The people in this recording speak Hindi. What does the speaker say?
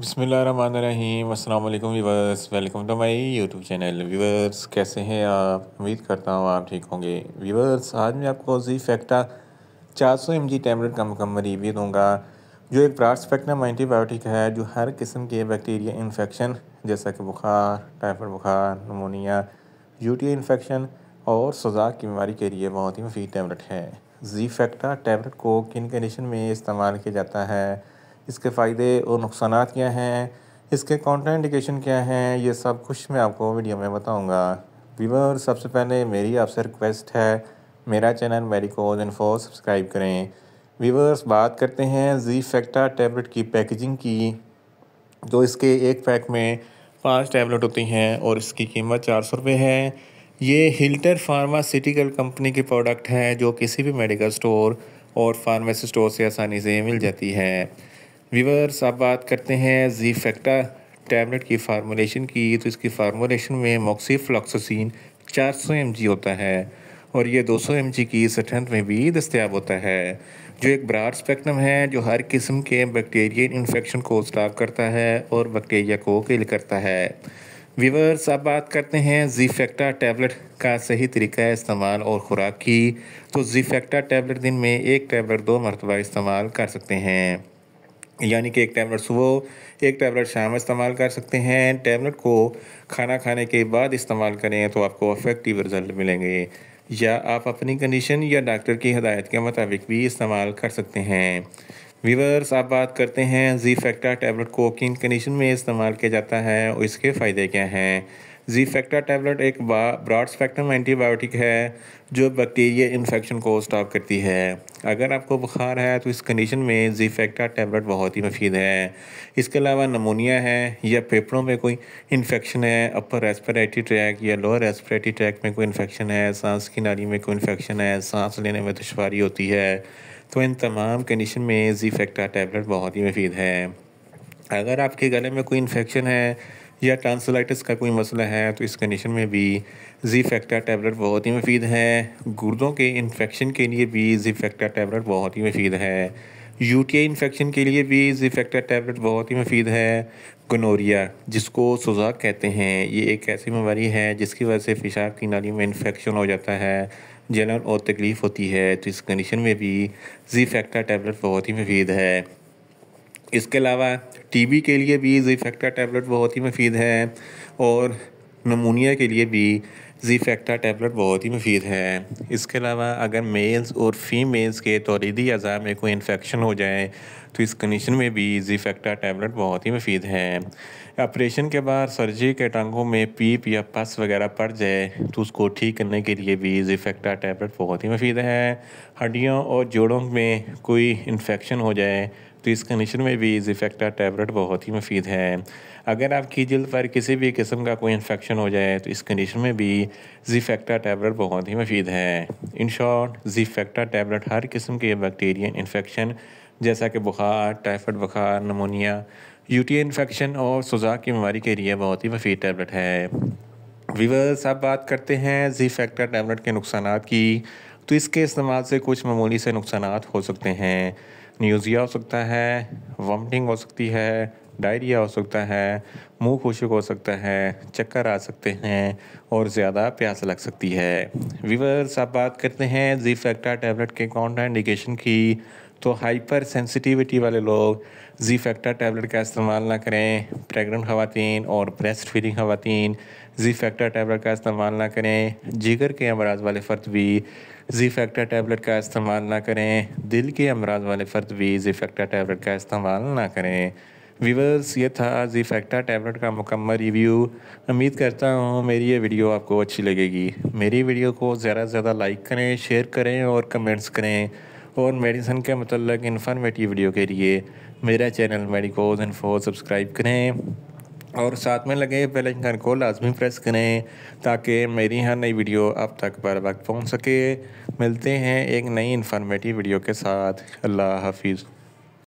बसमीम अल्लाम viewers welcome to my YouTube channel viewers कैसे हैं आप उम्मीद करता हूँ आप ठीक होंगे व्यूवर्स आज मैं आपको जी फैक्टा 400 सौ एम जी टैबलेट का मुकम्मल रिव्यू दूँगा जो एक ब्रासफेक्टम एंटीबायोटिक है जो हर किस्म के बैक्टीरिया इन्फेक्शन जैसा कि बुखार टाइफाइड बुखार नमोनिया यूटी इन्फेक्शन और सज़ा की बीमारी के लिए बहुत ही मुफीद टैबलेट है जी फैक्टा टैबलेट को किन कंडीशन में इस्तेमाल किया जाता है इसके फ़ायदे और नुकसान क्या हैं इसके कॉन्ट्राइंडिकेशन क्या हैं ये सब कुछ मैं आपको वीडियो में बताऊँगा वीवर सबसे पहले मेरी आपसे रिक्वेस्ट है मेरा चैनल इन इन्फो सब्सक्राइब करें वीवर्स बात करते हैं जी फैक्टा टैबलेट की पैकेजिंग की तो इसके एक पैक में पांच टैबलेट होती हैं और इसकी कीमत चार सौ रुपये है ये हिल्टर फार्मासिटिकल कंपनी के प्रोडक्ट हैं जो किसी भी मेडिकल स्टोर और फार्मेसी स्टोर से आसानी से मिल जाती है वीवर्स आप बात करते हैं जी फैक्टा टैबलेट की फार्मोलेशन की तो इसकी फार्मोलेशन में मोक्सी फ्लॉक्सोसिन चार सौ होता है और ये 200 सौ की सठंत में भी दस्तियाब होता है जो एक ब्राड स्पेक्ट्रम है जो हर किस्म के बैक्टीरियल इन्फेक्शन को स्टाप करता है और बैक्टीरिया को किल करता है वीवर्स आप बात करते हैं जीफेक्टा टैबलेट का सही तरीका इस्तेमाल और ख़ुराक की तो जीफेक्टा टैबलेट दिन में एक टैबलेट दो मरतबा इस्तेमाल कर सकते हैं यानी कि एक टैबलेट सुबह एक टैबलेट शाम इस्तेमाल कर सकते हैं टैबलेट को खाना खाने के बाद इस्तेमाल करें तो आपको अफेक्टिव रिजल्ट मिलेंगे या आप अपनी कंडीशन या डॉक्टर की हदायत के मुताबिक भी इस्तेमाल कर सकते हैं वीवर्स आप बात करते हैं जी फैक्टा टैबलेट को किन कंडीशन में इस्तेमाल किया जाता है और इसके फ़ायदे क्या हैं जी फैक्टा टैबलेट एक ब्रॉड स्पेक्ट्रम एंटीबायोटिक है जो बैक्टीरिया इन्फेक्शन को स्टॉप करती है अगर आपको बुखार है तो इस कंडीशन में जी फैक्टा टैबलेट बहुत ही मफीद है इसके अलावा नमोनिया है या फेफड़ों में कोई इन्फेक्शन है अपर रेस्परेटरी ट्रैक या लोअर रेस्परेटरी ट्रैक में कोई इन्फेक्शन है सांस की नाली में कोई इन्फेक्शन है सांस लेने में दुशारी होती है तो इन तमाम कंडीशन में जीफेक्टा टैबलेट बहुत ही मफीद है अगर आपके गले में कोई इन्फेक्शन है या ट्रांसलाइटिस का कोई मसला है तो इस कंडीशन में भी जी फैक्टा टैबलेट बहुत ही मुफीद है गुर्दों के इन्फेक्शन के लिए भी जी फैक्टा टैबलेट बहुत ही मफीद है यू टी आई इन्फेक्शन के लिए भी जी फैक्टा टैबलेट बहुत ही मुफीद है गनोरिया जिसको सुजाक कहते हैं ये एक ऐसी बीमारी है जिसकी वजह से पेशाब की नाली में इन्फेक्शन हो जाता है जलन और तकलीफ़ होती है तो इस कंडीशन में भी जी फैक्टर टैबलेट बहुत ही मफीद है इसके अलावा टीबी के लिए भी जी फैक्टर टैबलेट बहुत ही मफीद है और नमूनिया के लिए भी जी फैक्टा टैबलेट बहुत ही मुफीद है इसके अलावा अगर मेल्स और फीमेल्स के तोरीदी अज़ा में कोई इन्फेक्शन हो जाए तो इस कंडीशन में भी जी फैक्टा टैबलेट बहुत ही मुफीद है ऑपरेशन के बाद सर्जरी के टांगों में पीप या पस वगैरह पड़ जाए तो उसको ठीक करने के लिए भी जी फैक्टा टैबलेट बहुत ही मुफीद है हड्डियों और जोड़ों में कोई इन्फेक्शन हो जाए तो इस कंडीशन में भी जिफेक्टा टैबलेट बहुत ही मुफीद है अगर आपकी जल्द पर किसी भी किस्म का कोई इन्फेक्शन हो जाए तो इस कंडीशन में भी जिफेक्टा टैबलेट बहुत ही मुफीद है इन शॉर्ट जिफेक्टा टैबलेट हर किस्म के बैक्टीरियन इन्फेक्शन जैसा कि बुखार टाइफाइड बुखार नमोनिया यूटी इन्फेक्शन और सुजा की बीमारी के लिए बहुत ही मुफीद टैबलेट है वीवर्स अब बात करते हैं ज़ीफेक्टा टैबलेट के नुकसान की तो इसके इस्तेमाल से कुछ मामूली से नुकसान हो सकते हैं न्यूज़िया हो सकता है वॉमिटिंग हो सकती है डायरिया हो सकता है मुंह खुशक हो सकता है चक्कर आ सकते हैं और ज़्यादा प्यास लग सकती है वीवर्स आप बात करते हैं जीफेक्टा टैबलेट के कॉन्ट्रा की तो हाइपर सेंसिटिविटी वाले लोग जी फैक्टर टैबलेट का इस्तेमाल ना करें प्रेग्नेंट खातन और ब्रेस्ट फीडिंग खातन जी फैक्टर टैबलेट का इस्तेमाल ना करें जिगर के अमराज वाले फ़र्द भी जी फैक्टर टैबलेट का इस्तेमाल ना करें दिल के अमराज वाले फ़र्द भी जी फैक्टर टैबलेट का इस्तेमाल ना करें व्यूवर्स ये था जी फैक्टर टैबलेट का मुकम्मल रिव्यू उम्मीद करता हूँ मेरी ये वीडियो आपको अच्छी लगेगी मेरी वीडियो को ज़्यादा से ज़्यादा लाइक करें शेयर करें और कमेंट्स करें और मेडिसिन के मतलब इन्फॉर्मेटिव वीडियो के लिए मेरा चैनल मेडिकोज एंड सब्सक्राइब करें और साथ में लगे बेल आइकन को लाजमी प्रेस करें ताकि मेरी हर नई वीडियो आप तक बर वक्त पहुँच सके मिलते हैं एक नई इन्फॉर्मेटिव वीडियो के साथ अल्लाह हाफिज़